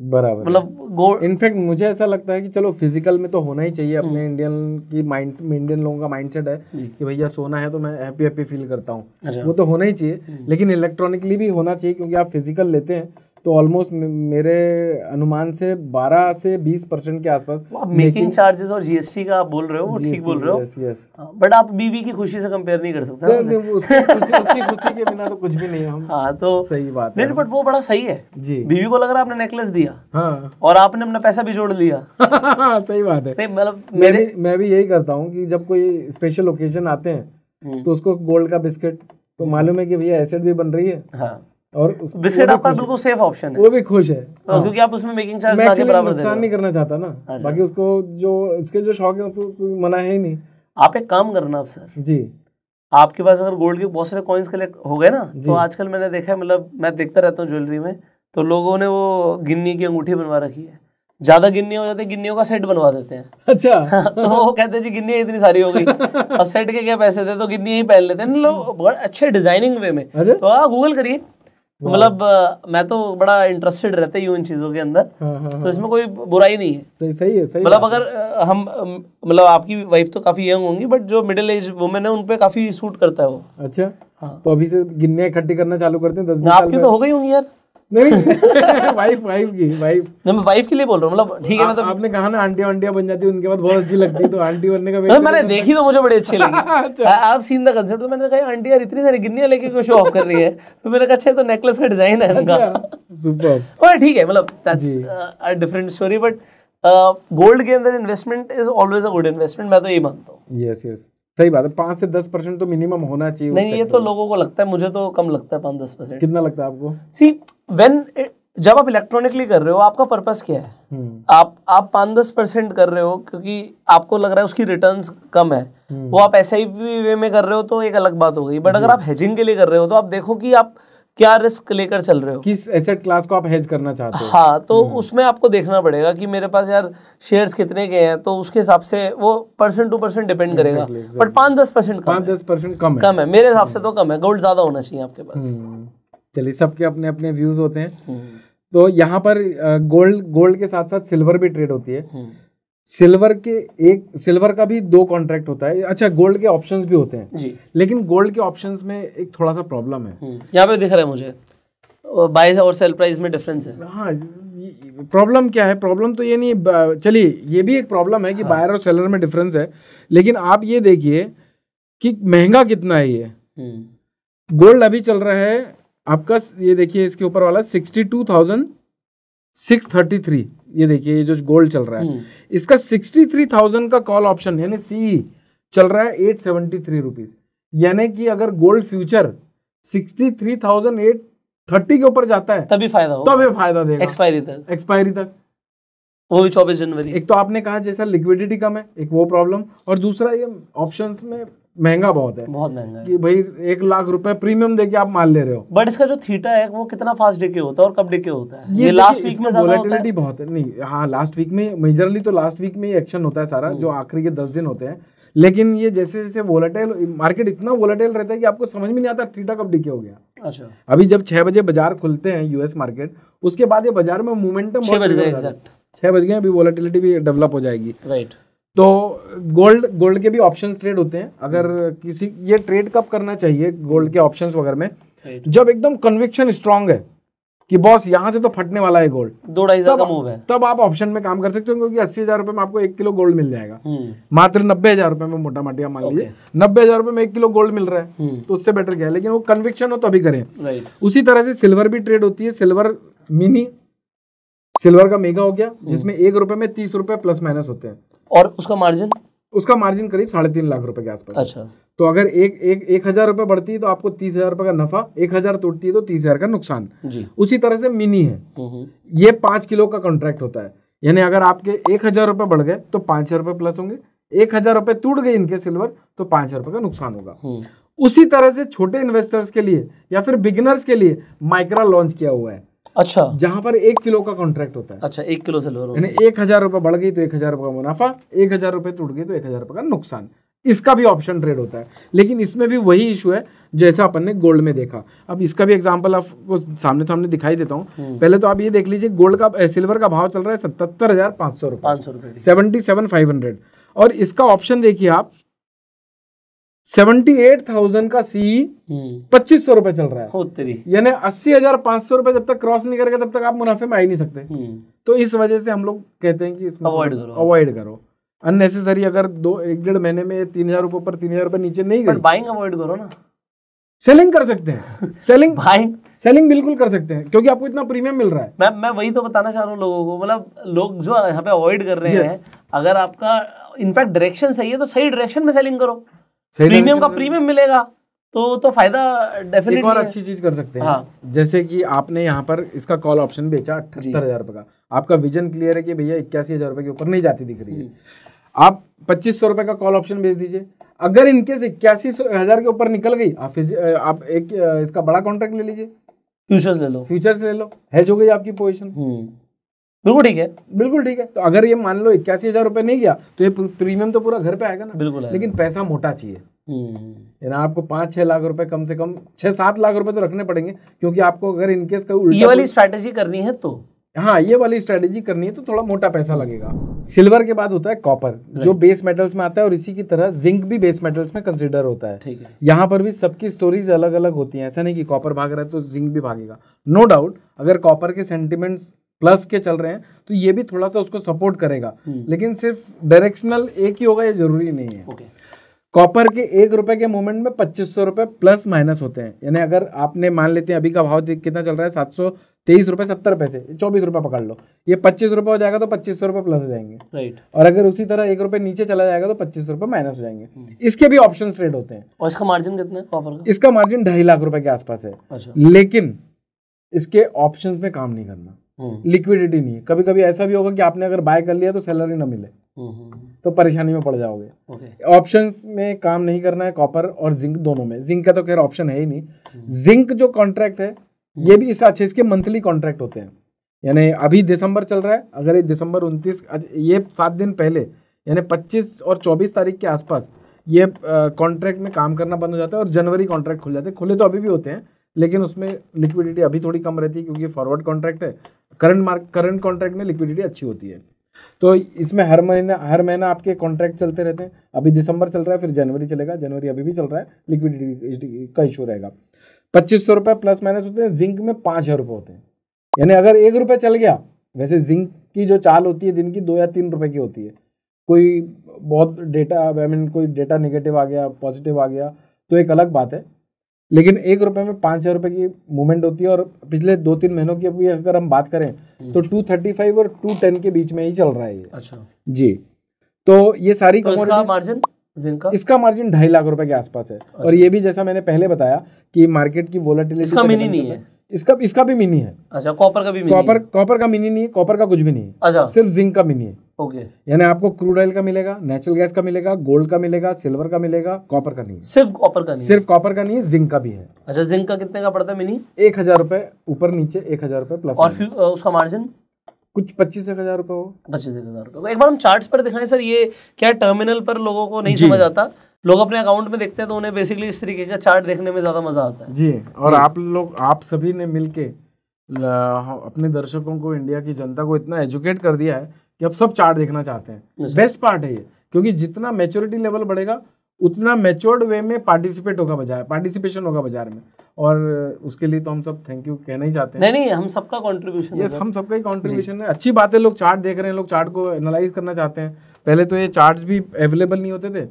बराबर मतलब इनफेक्ट इनफैक्ट मुझे ऐसा लगता है कि चलो फिजिकल में तो होना ही चाहिए हम्म। अपने इंडियन की माइंड इंडियन लोगों का माइंडसेट है कि भैया सोना है तो मैं हैप्पी हैप्पी फील करता हूँ अच्छा। वो तो होना ही चाहिए हम्म। लेकिन इलेक्ट्रॉनिकली भी होना चाहिए क्योंकि आप फिजिकल लेते हैं तो ऑलमोस्ट मेरे अनुमान से 12 से 20 परसेंट के आसपास मेकिंग चार्जेस और जीएसटी का आप बोल रहे हो ठीक बोल रहे हो यस यस बट आप बीवी की खुशी से कंपेयर नहीं कर सकते नहीं, नहीं, उसकी खुशी खुशी के बिना तो कुछ भी नहीं हम हाँ तो सही बात नहीं बट वो बड़ा सही है जी बीवी को लग रहा आपने नेकलेस दिया हाँ और आपने अपना पैसा भी जोड़ लिया सही बात है नहीं मतलब मेरे मैं भी यही करता हूँ की जब कोई स्पेशल ओकेजन आते हैं हम्म। तो उसको गोल्ड का बिस्किट तो हम्म। मालूम है कि भैया एसेट भी बन रही है हाँ और बिस्किट आपका बिल्कुल सेफ ऑप्शन है वो भी खुश है हाँ।, हाँ। क्योंकि आप उसमें मेकिंग चार्ज ना के बराबर नुकसान नहीं करना चाहता ना अच्छा। बाकी उसको जो उसके जो शौक है तो मना है ही नहीं आप एक काम करना आप सर जी आपके पास अगर गोल्ड के बहुत सारे कॉइन्स कलेक्ट हो गए ना तो आजकल मैंने देखा है मतलब मैं देखता रहता हूँ ज्वेलरी में तो लोगों ने वो गिन्नी की अंगूठी बनवा रखी है ज्यादा गिन्नी हो जाती है गिन्नियों का सेट बनवा देते हैं अच्छा हाँ, तो वो कहते हैं जी गिन्नी इतनी सारी हो गई अब सेट के क्या पैसे थे तो गिन्नी ही पहन लेते हैं लोग बहुत अच्छे डिजाइनिंग वे में तो आप गूगल करिए तो मतलब मैं तो बड़ा इंटरेस्टेड रहता हूँ इन चीज़ों के अंदर हाँ, हाँ, हाँ। तो इसमें कोई बुराई नहीं है सही सही है सही मतलब अगर हम मतलब आपकी वाइफ तो काफ़ी यंग होंगी बट जो मिडिल एज वुमेन है उनपे काफ़ी सूट करता है वो अच्छा हाँ तो अभी से गिनने इकट्ठी करना चालू करते हैं दस आपकी तो हो गई होंगी यार नहीं वाइफ वाइफ की वाइफ नहीं मैं वाइफ के लिए बोल रहा हूँ मतलब मतलब- तो आंटी बनने का मैंने देखी तो मुझे बड़ी अच्छी लगी अच्छा। आप सीन कंसेप्ट तो मैंने कहा आंटी यार इतनी सारी लेके शो ऑफ कर रही है तो मैंने कहा अच्छा, तो नेकलेस का डिजाइन है सुपर अच्छा, ठीक है मतलब डिफरेंट स्टोरी बट गोल्ड के अंदर investment is always a good investment मैं तो यही मानता हूँ यस यस सही बात है पांच से दस परसेंट तो मिनिमम होना चाहिए नहीं ये तो लोगों को लगता है मुझे तो कम लगता है पांच दस परसेंट कितना लगता है आपको सी वेन जब आप इलेक्ट्रॉनिकली कर रहे हो आपका पर्पस क्या है हम्म। आप आप पांच दस परसेंट कर रहे हो क्योंकि आपको लग रहा है उसकी रिटर्न कम है हम्म। वो आप एस वे में कर रहे हो तो एक अलग बात हो गई बट अगर आप हेजिंग के लिए कर रहे हो तो आप देखो कि आप क्या रिस्क लेकर चल रहे हो किस एसेट क्लास को आप हेज करना चाहते हो हाँ तो हम्म। उसमें आपको देखना पड़ेगा कि मेरे पास यार शेयर्स कितने के हैं तो उसके हिसाब से वो परसेंट टू परसेंट डिपेंड करेगा बट पाँच दस परसेंट पाँच दस परसेंट कम कम है मेरे हिसाब से हम्म। तो कम है गोल्ड ज़्यादा होना चाहिए आपके पास हम्म। चलिए सबके अपने अपने व्यूज़ होते हैं तो यहाँ पर गोल्ड गोल्ड के साथ साथ सिल्वर भी ट्रेड होती है सिल्वर के एक सिल्वर का भी दो कॉन्ट्रैक्ट होता है अच्छा गोल्ड के ऑप्शंस भी होते हैं जी लेकिन गोल्ड के ऑप्शंस में एक थोड़ा सा प्रॉब्लम है हम्म। यहाँ पे दिख रहा है मुझे बाय और सेल प्राइस में डिफरेंस है हाँ प्रॉब्लम क्या है प्रॉब्लम तो ये नहीं चलिए ये भी एक प्रॉब्लम है कि हाँ। बायर और सेलर में डिफरेंस है लेकिन आप ये देखिए कि महंगा कितना है ये गोल्ड हम्म। अभी चल रहा है आपका ये देखिए इसके ऊपर वाला sixty two thousand six thirty three ये देखिए जो गोल्ड चल रहा है हम्म। इसका सिक्सटी थ्री थाउजेंड का कॉल ऑप्शन यानी सी चल रहा है एट सेवेंटी थ्री रुपीज यानी कि अगर gold future sixty three thousand eight thirty के ऊपर जाता है तभी फायदा होगा तभी फायदा देगा एक्सपायरी तक एक्सपायरी तक वो भी चौबीस जनवरी एक तो आपने कहा जैसा लिक्विडिटी कम है एक वो प्रॉब्लम और दूसरा ये ऑप्शंस में महंगा बहुत है बहुत महंगा है कि भाई एक लाख रुपए प्रीमियम देके आप माल ले रहे हो बट इसका जो थीटा है वो कितना फास्ट डे के होता है और कब डे के होता है ये, ये लास्ट वीक में ज्यादा होता है बहुत है नहीं हाँ लास्ट वीक में मेजरली तो लास्ट वीक में ही एक्शन होता है सारा hmm. जो आखिरी के दस दिन होते हैं लेकिन ये जैसे जैसे वोलेटाइल मार्केट इतना वोलेटाइल रहता है कि आपको समझ में नहीं आता थीटा कब डिके हो गया अच्छा अभी जब छह बजे बाजार खुलते हैं यूएस मार्केट उसके बाद ये बाजार में मोमेंटम छह बज गए अभी वोलेटिलिटी भी डेवलप हो जाएगी राइट तो गोल्ड गोल्ड के भी ऑप्शन ट्रेड होते हैं अगर हम्म। किसी ये ट्रेड कब करना चाहिए गोल्ड के ऑप्शंस वगैरह में तो- जब एकदम कन्विक्शन स्ट्रांग है कि बॉस यहाँ से तो फटने वाला है गोल्ड दो ढाई हजार का मूव है तब आप ऑप्शन में काम कर सकते हो क्योंकि अस्सी हजार रुपए में आपको एक किलो गोल्ड मिल जाएगा हम्म। मात्र नब्बे हजार रुपए में मोटा माटी मान लीजिए नब्बे हजार रुपए में एक किलो गोल्ड मिल रहा है हम्म। तो उससे बेटर क्या है लेकिन वो कन्विक्शन हो तो अभी करें उसी तरह से सिल्वर भी ट्रेड होती है सिल्वर मिनी सिल्वर का मेगा हो गया जिसमें एक रुपए में तीस रुपए प्लस माइनस होते हैं और उसका मार्जिन उसका मार्जिन करीब साढ़े तीन लाख रुपए के आसपास अच्छा तो अगर एक एक एक हजार रुपए बढ़ती है तो आपको तीस हजार रुपए का नफा एक हजार टूटती है तो तीस हजार का नुकसान जी उसी तरह से मिनी है हम्म, हम्म। ये पांच किलो का कॉन्ट्रैक्ट होता है यानी अगर आपके एक हजार रुपए बढ़ गए तो पांच हजार रुपए प्लस होंगे एक हजार रुपए टूट गए इनके सिल्वर तो पांच हजार रुपए का नुकसान होगा हम्म। उसी तरह से छोटे इन्वेस्टर्स के लिए या फिर बिगिनर्स के लिए माइक्रा लॉन्च किया हुआ है अच्छा जहाँ पर एक किलो का कॉन्ट्रैक्ट होता है अच्छा एक किलो से लोअर यानी एक हजार रुपए बढ़ गई तो एक हजार रुपए का मुनाफा एक हजार रुपए टूट गई तो एक हजार रुपए का नुकसान इसका भी ऑप्शन ट्रेड होता है लेकिन इसमें भी वही इशू है जैसा अपन ने गोल्ड में देखा अब इसका भी एग्जाम्पल आपको सामने सामने तो दिखाई देता हूँ हम्म। पहले तो आप ये देख लीजिए गोल्ड का सिल्वर का भाव चल रहा है सतहत्तर हजार पांच सौ रुपए पांच सौ रुपए सेवेंटी सेवन फाइव हंड्रेड और इसका ऑप्शन देखिए आप सेवेंटी एट थाउजेंड का सी हम्म। पच्चीस सौ रुपए चल रहा है यानी अस्सी हजार पांच सौ रुपए जब तक क्रॉस नहीं करेगा तब तक आप मुनाफे में आ ही नहीं सकते हम्म। तो इस वजह से हम लोग कहते हैं कि अवॉइड करो अवॉइड करो अननेसेसरी अगर दो एक डेढ़ महीने में तीन हजार रुपए पर तीन हजार रुपए नीचे नहीं गए बाइंग अवॉइड करो ना सेलिंग कर सकते हैं सेलिंग बाइंग सेलिंग बिल्कुल कर सकते हैं क्योंकि आपको इतना प्रीमियम मिल रहा है मैं मैं वही तो बताना चाह रहा हूँ लोगों को मतलब लोग जो यहाँ पे अवॉइड कर रहे yes. हैं अगर आपका इनफैक्ट डायरेक्शन सही है तो सही डायरेक्शन में सेलिंग करो प्रीमियम का प्रीमियम मिलेगा तो तो फायदा डेफिनेटली एक और अच्छी चीज कर सकते हैं हाँ। जैसे कि आपने यहाँ पर इसका कॉल ऑप्शन बेचा अठहत्तर हजार रुपये का आपका विजन क्लियर है कि भैया इक्यासी हजार रुपये के ऊपर नहीं जाती दिख रही है हम्म। आप पच्चीस सौ रुपये का कॉल ऑप्शन बेच दीजिए अगर इनके से इक्यासी हजार के ऊपर निकल गई आप आप एक इसका बड़ा कॉन्ट्रैक्ट ले लीजिए फ्यूचर्स ले लो फ्यूचर्स ले लो हैज हो गई आपकी पोजिशन बिल्कुल ठीक है बिल्कुल ठीक है तो अगर ये मान लो इक्यासी हजार रुपये नहीं गया तो ये प्रीमियम तो पूरा घर पे आएगा ना बिल्कुल लेकिन पैसा मोटा चाहिए हम्म। ना आपको पांच छह लाख रुपए कम से कम छह सात लाख रुपए तो रखने पड़ेंगे क्योंकि आपको अगर इनकेस ये वाली स्ट्रेटेजी करनी है तो हाँ ये वाली स्ट्रेटेजी करनी है तो थोड़ा मोटा पैसा लगेगा सिल्वर के बाद होता है कॉपर जो बेस मेटल्स में आता है और इसी की तरह जिंक भी बेस मेटल्स में कंसिडर होता है ठीक है यहाँ पर भी सबकी स्टोरीज अलग अलग होती हैं ऐसा नहीं कि कॉपर भाग रहा है तो जिंक भी भागेगा नो no डाउट अगर कॉपर के सेंटिमेंट्स प्लस के चल रहे हैं तो ये भी थोड़ा सा उसको सपोर्ट करेगा हम्म। लेकिन सिर्फ डायरेक्शनल एक ही होगा ये जरूरी नहीं है कॉपर के एक रुपए के मूवमेंट में पच्चीस सौ रुपए प्लस माइनस होते हैं यानी अगर आपने मान लेते हैं अभी का भाव कितना चल रहा है सात सौ तेईस रुपए सत्तर पैसे चौबीस रुपए पकड़ लो ये पच्चीस रुपये हो जाएगा तो पच्चीस सौ रुपए प्लस हो जाएंगे राइट और अगर उसी तरह एक रुपए नीचे चला जाएगा तो पच्चीस रुपए माइनस हो जाएंगे हम्म। इसके भी ऑप्शन ट्रेड होते हैं और इसका मार्जिन कितना है कॉपर का इसका मार्जिन ढाई लाख रुपए के आसपास है अच्छा लेकिन इसके ऑप्शन में काम नहीं करना हम्म। लिक्विडिटी नहीं है कभी कभी ऐसा भी होगा कि आपने अगर बाय कर लिया तो सैलरी ना मिले हम्म, हम्म, तो परेशानी में पड़ जाओगे ऑप्शन में काम नहीं करना है कॉपर और जिंक दोनों में जिंक का तो खैर ऑप्शन है ही नहीं जिंक जो कॉन्ट्रैक्ट है ये भी इससे अच्छे इसके मंथली कॉन्ट्रैक्ट होते हैं यानी अभी दिसंबर चल रहा है अगर ये दिसंबर उनतीस ये सात दिन पहले यानी पच्चीस और चौबीस तारीख के आसपास ये कॉन्ट्रैक्ट में काम करना बंद हो जाता है और जनवरी कॉन्ट्रैक्ट खुल जाते हैं खुले तो अभी भी होते हैं लेकिन उसमें लिक्विडिटी अभी थोड़ी कम रहती है क्योंकि फॉरवर्ड कॉन्ट्रैक्ट है करंट मार्क करंट कॉन्ट्रैक्ट में लिक्विडिटी अच्छी होती है तो इसमें हर महीना हर महीना आपके कॉन्ट्रैक्ट चलते रहते हैं अभी दिसंबर चल रहा है फिर जनवरी चलेगा जनवरी अभी भी चल रहा है लिक्विडिटी का इशू रहेगा पच्चीस सौ रुपये प्लस माइनस होते हैं जिंक में पाँच हज़ार रुपये होते हैं यानी अगर एक रुपये चल गया वैसे जिंक की जो चाल होती है दिन की दो या तीन रुपये की होती है कोई बहुत डेटा आई मीन कोई डेटा नेगेटिव आ गया पॉजिटिव आ गया तो एक अलग बात है लेकिन एक रुपए में पांच हज़ार रुपए की मूवमेंट होती है और पिछले दो तीन महीनों की अभी अगर हम बात करें हम्म। तो टू थर्टी फाइव और टू टेन के बीच में ही चल रहा है अच्छा जी तो ये सारी तो इसका मार्जिन जिनका इसका मार्जिन ढाई लाख रुपए के आसपास है और अच्छा। ये भी जैसा मैंने पहले बताया कि मार्केट की वोलेटिलिटी इसका मिनी नहीं है इसका इसका भी मिनी है अच्छा कॉपर का भी मिनी कॉपर कॉपर का मिनी नहीं है कॉपर का कुछ भी नहीं है अच्छा सिर्फ जिंक का मिनी है ओके यानी आपको क्रूड ऑयल का मिलेगा नेचुरल गैस का मिलेगा गोल्ड का मिलेगा सिल्वर का मिलेगा कॉपर का नहीं सिर्फ कॉपर का नहीं सिर्फ कॉपर का नहीं है जिंक का भी है अच्छा जिंक का कितने का पड़ता है मिनी एक हजार रुपए ऊपर नीचे एक हजार रुपए प्लस और उसका मार्जिन कुछ पच्चीस एक हजार रूपए हो पच्चीस एक हजार रुपये एक बार हम चार्ट्स पर दिखाएं सर ये क्या टर्मिनल पर लोगों को नहीं समझ आता लोग अपने अकाउंट में देखते हैं तो उन्हें बेसिकली इस तरीके का चार्ट देखने में ज़्यादा मज़ा आता है जी और जी। आप लोग आप सभी ने मिलके अपने दर्शकों को इंडिया की जनता को इतना एजुकेट कर दिया है कि अब सब चार्ट देखना चाहते हैं बेस्ट पार्ट है ये क्योंकि जितना मेच्योरिटी लेवल बढ़ेगा उतना मेच्योर्ड वे में पार्टिसिपेट होगा बाजार पार्टिसिपेशन होगा बाजार में और उसके लिए तो हम सब थैंक यू कहना ही चाहते हैं नहीं नहीं हम सबका कंट्रीब्यूशन ये हम सबका ही कंट्रीब्यूशन है अच्छी बात है लोग चार्ट देख रहे हैं लोग चार्ट को एनालाइज करना चाहते हैं पहले तो ये चार्ट्स भी अवेलेबल नहीं होते थे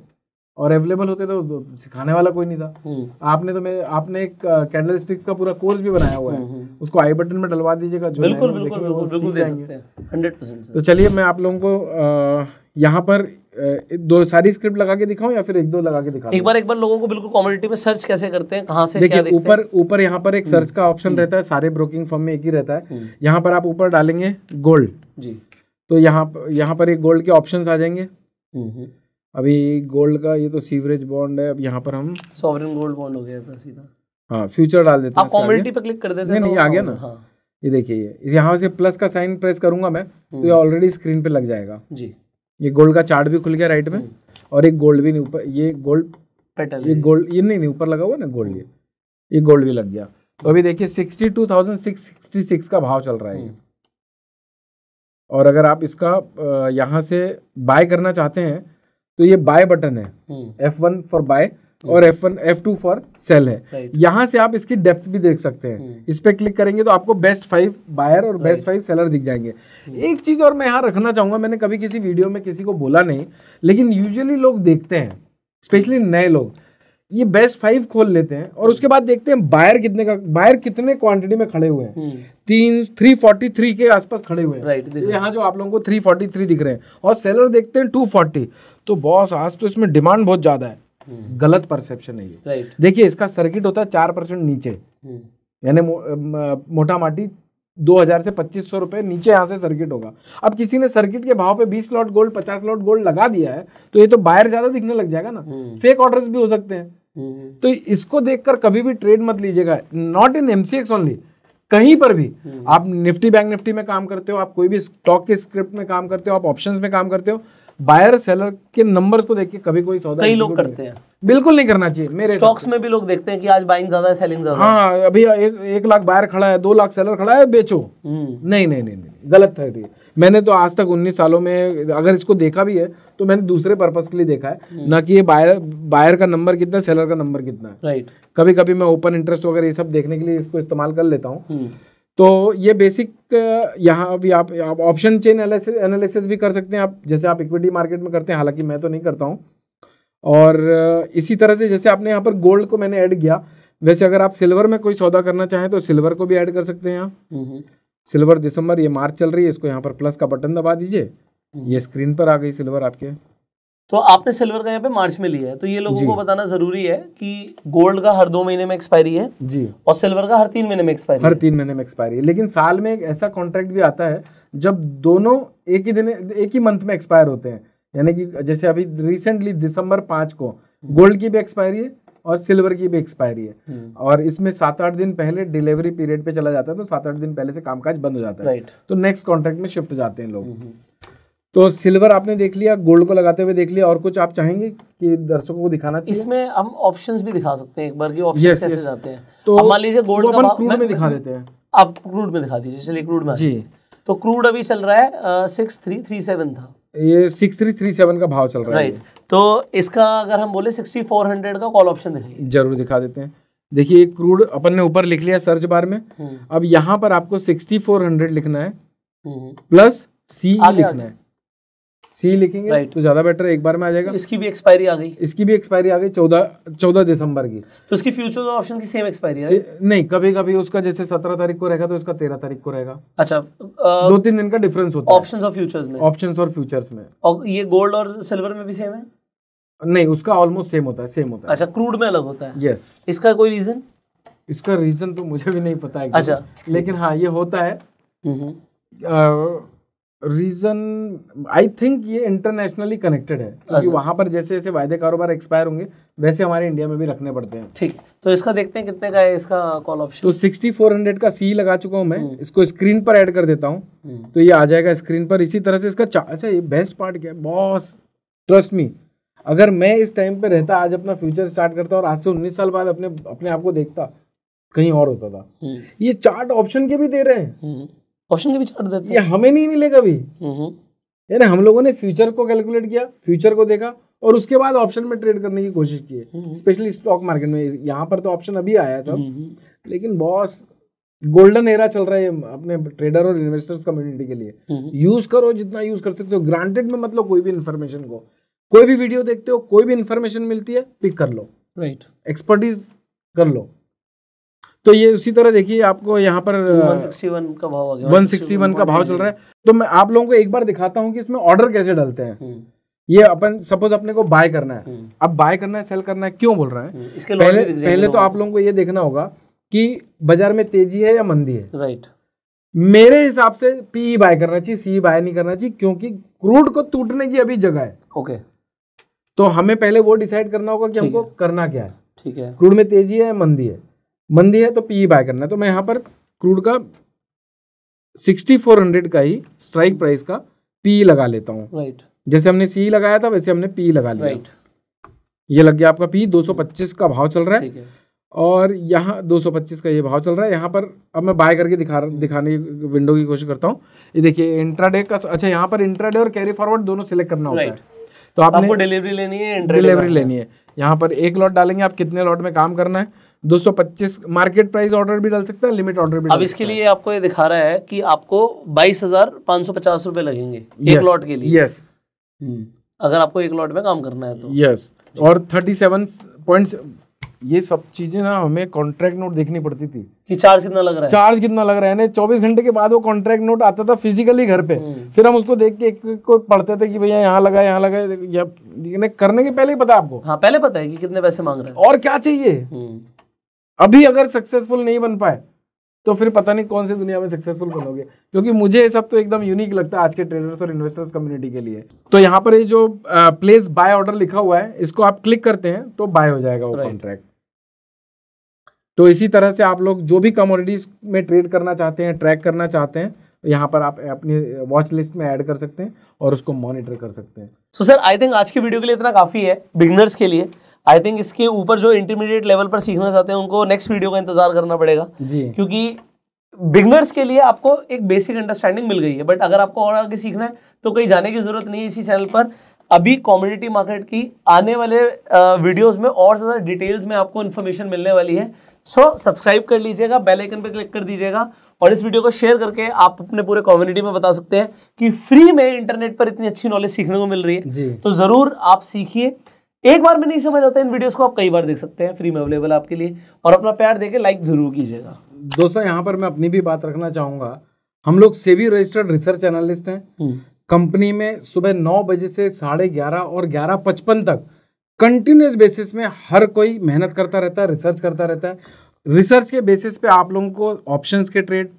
और अवेलेबल होते तो सिखाने वाला कोई नहीं था हम्म। आपने तो मैं आपने एक कैंडल स्टिक्स का पूरा कोर्स भी बनाया हुआ है हम्म, हम्म। उसको आई बटन में डलवा दीजिएगा जो बिल्कुल बिल्कुल बिल्कुल तो चलिए मैं आप लोगों को यहाँ पर दो सारी स्क्रिप्ट लगा के दिखाऊं या फिर एक दो लगा के दिखाऊं एक बार एक बार लोगों को बिल्कुल कम्युनिटी में सर्च कैसे करते हैं कहाँ से देखिए ऊपर ऊपर यहाँ पर एक सर्च का ऑप्शन रहता है सारे ब्रोकिंग फॉर्म में एक ही रहता है यहाँ पर आप ऊपर डालेंगे गोल्ड जी तो यहाँ यहाँ पर एक गोल्ड के ऑप्शन आ जाएंगे अभी गोल्ड का ये तो सीवरेज बॉन्ड है अब यहाँ पर हम सॉवरन गोल्ड बॉन्ड हो गया था सीधा हाँ फ्यूचर डाल देते हैं कॉमोडिटी पे क्लिक कर देते हैं नहीं, नहीं तो आ गया हाँ। ना हाँ ये देखिए ये यहाँ से प्लस का साइन प्रेस करूंगा मैं तो ये ऑलरेडी हम्म। स्क्रीन पे लग जाएगा जी ये गोल्ड का चार्ट भी खुल गया राइट में हम्म। और एक गोल्ड भी नहीं ऊपर ये गोल्ड पेटल ये गोल्ड ये नहीं नहीं ऊपर लगा हुआ ना गोल्ड ये हम्म। ये गोल्ड भी लग गया तो अभी देखिए sixty two thousand six sixty six का भाव चल रहा है और अगर आप इसका यहाँ से बाय करना चाहते हैं तो ये बाय बटन है एफ वन फॉर बाय और F one F two for sell है यहाँ से आप इसकी डेप्थ भी देख सकते हैं हम्म। इस पर क्लिक करेंगे तो आपको बेस्ट फाइव बायर और बेस्ट फाइव सेलर दिख जाएंगे हम्म। एक चीज़ और मैं यहाँ रखना चाहूंगा मैंने कभी किसी वीडियो में किसी को बोला नहीं लेकिन यूजुअली लोग देखते हैं स्पेशली नए लोग ये बेस्ट फाइव खोल लेते हैं और उसके बाद देखते हैं बायर कितने का बायर कितने क्वांटिटी में खड़े हुए हैं हम्म। तीन थ्री फोर्टी थ्री के आसपास खड़े हुए हैं तो राइट यहाँ जो आप लोगों को थ्री फोर्टी थ्री दिख रहे हैं और सेलर देखते हैं टू फोर्टी तो बॉस आज तो इसमें डिमांड बहुत ज्यादा है हम्म। गलत परसेप्शन है ये देखिए इसका सर्किट होता है चार परसेंट नीचे हम्म। यानी मो, मोटा माटी 2000 से पच्चीस सौ रुपये नीचे यहाँ से सर्किट होगा अब किसी ने सर्किट के भाव पे 20 लॉट गोल्ड 50 लॉट गोल्ड लगा दिया है तो ये तो बायर ज्यादा दिखने लग जाएगा ना फेक हम्म। ऑर्डर्स भी हो सकते हैं हम्म। तो इसको देखकर कभी भी ट्रेड मत लीजिएगा नॉट इन एमसीएक्स ओनली कहीं पर भी हम्म। आप निफ्टी बैंक निफ्टी में काम करते हो आप कोई भी स्टॉक के स्क्रिप्ट में काम करते हो आप ऑप्शन में काम करते हो बायर सेलर के नंबर्स को देख के कभी कोई सौदा कई लोग करते हैं बिल्कुल नहीं करना चाहिए मेरे स्टॉक्स में भी लोग देखते हैं कि आज बाइंग ज्यादा है सेलिंग ज्यादा हाँ अभी एक, एक लाख बायर खड़ा है दो लाख सेलर खड़ा है बेचो हम्म। नहीं नहीं नहीं नहीं नहीं गलत है मैंने तो आज तक उन्नीस सालों में अगर इसको देखा भी है तो मैंने दूसरे पर्पज के लिए देखा है हम्म। ना कि ये बायर बायर का नंबर कितना सेलर का नंबर कितना है राइट कभी कभी मैं ओपन इंटरेस्ट वगैरह ये सब देखने के लिए इसको इस्तेमाल कर लेता हूँ हम्म। तो ये बेसिक यहाँ अभी आप आप ऑप्शन चेन एनालिसिस भी कर सकते हैं आप जैसे आप इक्विटी मार्केट में करते हैं हालांकि मैं तो नहीं करता हूँ और इसी तरह से जैसे आपने यहाँ पर गोल्ड को मैंने ऐड किया वैसे अगर आप सिल्वर में कोई सौदा करना चाहें तो सिल्वर को भी ऐड कर सकते हैं यहाँ सिल्वर दिसंबर ये मार्च चल रही है इसको यहाँ पर प्लस का बटन दबा दीजिए हम्म। ये स्क्रीन पर आ गई सिल्वर आपके तो आपने सिल्वर का यहाँ पे मार्च में लिया है तो ये लोगों को बताना जरूरी है कि गोल्ड का हर दो महीने में एक्सपायरी है जी और सिल्वर का हर तीन महीने में एक्सपायरी हर तीन महीने में एक्सपायरी है लेकिन साल में एक ऐसा कॉन्ट्रैक्ट भी आता है जब दोनों एक ही दिन एक ही मंथ में एक्सपायर होते हैं यानी कि जैसे अभी रिसेंटली दिसंबर पांच को गोल्ड की भी एक्सपायरी है और सिल्वर की भी एक्सपायरी है हम्म। और इसमें सात आठ दिन पहले डिलीवरी पीरियड पे चला जाता है तो सात आठ दिन पहले से कामकाज बंद हो जाता है तो नेक्स्ट कॉन्ट्रैक्ट में शिफ्ट जाते हैं लोग हम्म, हम्म। तो सिल्वर आपने देख लिया गोल्ड को लगाते हुए देख लिया और कुछ आप चाहेंगे कि दर्शकों को दिखाना चाहिए इसमें हम ऑप्शंस भी दिखा सकते हैं एक बार की ऑप्शन yes, कैसे yes. जाते हैं तो मान लीजिए गोल्ड का क्रूड में दिखा देते हैं आप क्रूड में दिखा दीजिए चलिए क्रूड में जी तो क्रूड अभी चल रहा है सिक्स थ्री थ्री सेवन था ये सिक्स थ्री थ्री सेवन का भाव चल रहा है राइट तो इसका अगर हम बोले सिक्सटी फोर हंड्रेड का कॉल ऑप्शन दिखाइए जरूर दिखा देते हैं देखिए एक क्रूड अपन ने ऊपर लिख लिया सर्च बार में हम्म। अब यहाँ पर आपको सिक्सटी फोर हंड्रेड लिखना है प्लस हम्म, सी हम्म। e लिखना है सी लिखेंगे right. तो ज्यादा बेटर एक बार में आ जाएगा इसकी भी एक्सपायरी आ गई इसकी भी एक्सपायरी आ गई चौदह चौदह दिसंबर की तो इसकी फ्यूचर ऑप्शन की सेम एक्सपायरी है नहीं कभी कभी उसका जैसे सत्रह तारीख को रहेगा तो इसका तेरह तारीख को रहेगा अच्छा आ, दो तीन दिन का डिफरेंस होता है ऑप्शन और फ्यूचर्स में ऑप्शन और फ्यूचर्स में और ये गोल्ड और सिल्वर में भी सेम है नहीं उसका ऑलमोस्ट सेम होता है सेम होता है अच्छा क्रूड में अलग होता है यस इसका कोई रीजन इसका रीजन तो मुझे भी नहीं पता है अच्छा लेकिन हाँ ये होता है हम्म, हम्म। रीजन आई थिंक ये इंटरनेशनली कनेक्टेड है क्योंकि अच्छा। वहां पर जैसे जैसे वायदे कारोबार एक्सपायर होंगे वैसे हमारे इंडिया में भी रखने पड़ते हैं ठीक तो इसका देखते हैं कितने का है इसका कॉल ऑप्शन तो सिक्सटी फोर हंड्रेड का सी लगा चुका हूं मैं हम्म। इसको स्क्रीन पर ऐड कर देता हूं हम्म। तो ये आ जाएगा स्क्रीन पर इसी तरह से इसका अच्छा ये बेस्ट पार्ट क्या है बॉस ट्रस्ट मी अगर मैं इस टाइम पे रहता आज अपना फ्यूचर स्टार्ट करता और आज से उन्नीस साल बाद अपने अपने आप को देखता कहीं और होता था हम्म। ये चार्ट ऑप्शन के भी दे रहे हैं ऑप्शन के भी छाट देते ये हमें नहीं मिलेगा कभी यानी हम्म, हम्म। हम लोगों ने फ्यूचर को कैलकुलेट किया फ्यूचर को देखा और उसके बाद ऑप्शन में ट्रेड करने की कोशिश की स्पेशली स्टॉक मार्केट में यहाँ पर तो ऑप्शन अभी आया सब हम्म, लेकिन बॉस गोल्डन एरा चल रहा है अपने ट्रेडर और इन्वेस्टर्स कम्युनिटी के लिए यूज करो जितना यूज कर सकते हो ग्रांटेड में मतलब कोई भी इन्फॉर्मेशन को कोई भी वीडियो देखते हो कोई भी इन्फॉर्मेशन मिलती है पिक कर लो राइट right. एक्सपर्टीज कर लो तो ये उसी तरह देखिए आपको यहाँ पर 161 का भाव का भाव चल रहा है तो मैं आप लोगों को एक बार दिखाता हूँ कि इसमें ऑर्डर कैसे डालते हैं हम्म। ये अपन सपोज अपने को बाय करना है हम्म। अब बाय करना है सेल करना है क्यों बोल रहे हैं हम्म। इसके पहले पहले तो आप लोगों को ये देखना होगा कि बाजार में तेजी है या मंदी है राइट मेरे हिसाब से पीई बाय e करना चाहिए सी बाय e नहीं करना चाहिए क्योंकि क्रूड को टूटने की अभी जगह है ओके तो हमें पहले वो डिसाइड करना होगा कि हमको करना क्या है ठीक है क्रूड में तेजी है या मंदी है मंदी है तो पीई बाय e करना है तो मैं यहाँ पर क्रूड का सिक्सटी फोर हंड्रेड का ही स्ट्राइक प्राइस का पी e लगा लेता हूँ राइट right. जैसे हमने सी e लगाया था वैसे हमने पी लगा लिया राइट right. ये लग गया आपका पी 225 का भाव चल रहा है, है। और यहाँ 225 का ये भाव चल रहा है यहाँ पर अब मैं बाय करके दिखा दिखाने की विंडो की कोशिश करता हूँ ये देखिए इंट्राडे का अच्छा यहाँ पर इंट्राडे और कैरी फॉरवर्ड दोनों सिलेक्ट करना होता है तो आपको डिलीवरी लेनी है डिलीवरी लेनी है यहाँ पर एक लॉट डालेंगे आप कितने लॉट में काम करना है 225 मार्केट प्राइस ऑर्डर भी डाल सकता है लिमिट ऑर्डर भी अब इसके लिए आपको ये दिखा रहा है कि आपको बाईस हजार पाँच सौ पचास रुपए लगेंगे yes. एक लॉट के लिए यस yes. हम्म, अगर आपको एक लॉट में काम करना है तो यस yes. और थर्टी सेवन पॉइंट ये सब चीजें ना हमें कॉन्ट्रैक्ट नोट देखनी पड़ती थी कि चार्ज कितना लग रहा है चार्ज कितना लग रहा है चौबीस घंटे के बाद वो कॉन्ट्रैक्ट नोट आता था फिजिकली घर पे हम्म। फिर हम उसको देख के एक को पढ़ते थे कि भैया यहाँ लगा यहाँ लगा या करने के पहले ही पता आपको हाँ पहले पता है कि कितने पैसे मांग रहे हैं और क्या चाहिए हम्म। अभी अगर सक्सेसफुल नहीं बन पाए तो फिर पता नहीं कौन सी दुनिया में सक्सेसफुल बनोगे क्योंकि मुझे ये सब तो एकदम यूनिक लगता है आज के ट्रेडर्स और इन्वेस्टर्स कम्युनिटी के लिए तो यहाँ पर ये जो प्लेस बाय ऑर्डर लिखा हुआ है इसको आप क्लिक करते हैं तो बाय हो जाएगा वो कॉन्ट्रैक्ट तो इसी तरह से आप लोग जो भी कमोडिटीज में ट्रेड करना चाहते हैं ट्रैक करना चाहते हैं यहाँ पर आप अपनी वॉच लिस्ट में ऐड कर सकते हैं और उसको मॉनिटर कर सकते हैं सो सर आई थिंक आज की वीडियो के लिए इतना काफ़ी है बिगनर्स के लिए आई थिंक इसके ऊपर जो इंटरमीडिएट लेवल पर सीखना चाहते हैं उनको नेक्स्ट वीडियो का इंतजार करना पड़ेगा जी क्योंकि बिगनर्स के लिए आपको एक बेसिक अंडरस्टैंडिंग मिल गई है बट अगर आपको और आगे सीखना है तो कहीं जाने की जरूरत नहीं है इसी चैनल पर अभी कॉम्युनिटी मार्केट की आने वाले वीडियोस में और ज़्यादा डिटेल्स में आपको इन्फॉर्मेशन मिलने वाली है सो so, सब्सक्राइब कर लीजिएगा बेल आइकन पर क्लिक कर दीजिएगा और इस वीडियो को शेयर करके आप अपने पूरे कम्युनिटी में बता सकते हैं कि फ्री में इंटरनेट पर इतनी अच्छी नॉलेज सीखने को मिल रही है तो ज़रूर आप सीखिए एक बार में नहीं समझ आता इन वीडियोस को आप कई बार देख सकते हैं फ्री में अवेलेबल आपके लिए और अपना प्यार देके लाइक जरूर कीजिएगा दोस्तों यहाँ पर मैं अपनी भी बात रखना चाहूंगा हम लोग सेवी रजिस्टर्ड रिसर्च एनालिस्ट हैं हम्म। कंपनी में सुबह नौ बजे से साढ़े ग्यारह और ग्यारह पचपन तक कंटिन्यूस बेसिस में हर कोई मेहनत करता रहता है रिसर्च करता रहता है रिसर्च के बेसिस पे आप लोगों को ऑप्शंस के ट्रेड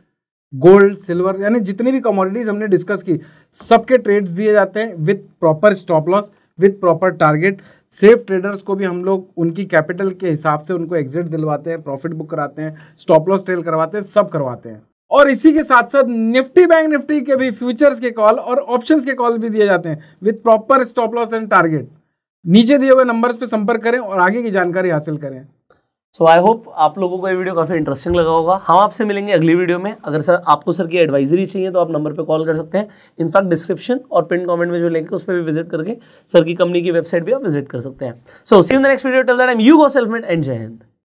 गोल्ड सिल्वर यानी जितनी भी कमोडिटीज हमने डिस्कस की सबके ट्रेड्स दिए जाते हैं with proper stop loss with proper target safe traders को भी हम लोग उनकी कैपिटल के हिसाब से उनको एग्जिट दिलवाते हैं प्रॉफिट बुक कराते हैं स्टॉप लॉस ट्रेल करवाते हैं सब करवाते हैं और इसी के साथ साथ निफ्टी बैंक निफ्टी के भी फ्यूचर्स के कॉल और ऑप्शंस के कॉल भी दिए जाते हैं with proper stop loss and target नीचे दिए हुए नंबर्स पर संपर्क करें और आगे की जानकारी हासिल करें सो आई होप आप लोगों को ये वीडियो काफ़ी इंटरेस्टिंग लगा होगा हम आपसे मिलेंगे अगली वीडियो में अगर सर आपको सर की एडवाइजरी चाहिए तो आप नंबर पे कॉल कर सकते हैं इनफैक्ट डिस्क्रिप्शन और पिन कमेंट में जो लिंक है उस पर भी विजिट करके सर की कंपनी की वेबसाइट भी आप विजिट कर सकते हैं so see in the next video tell that am you go self made and Jai Hind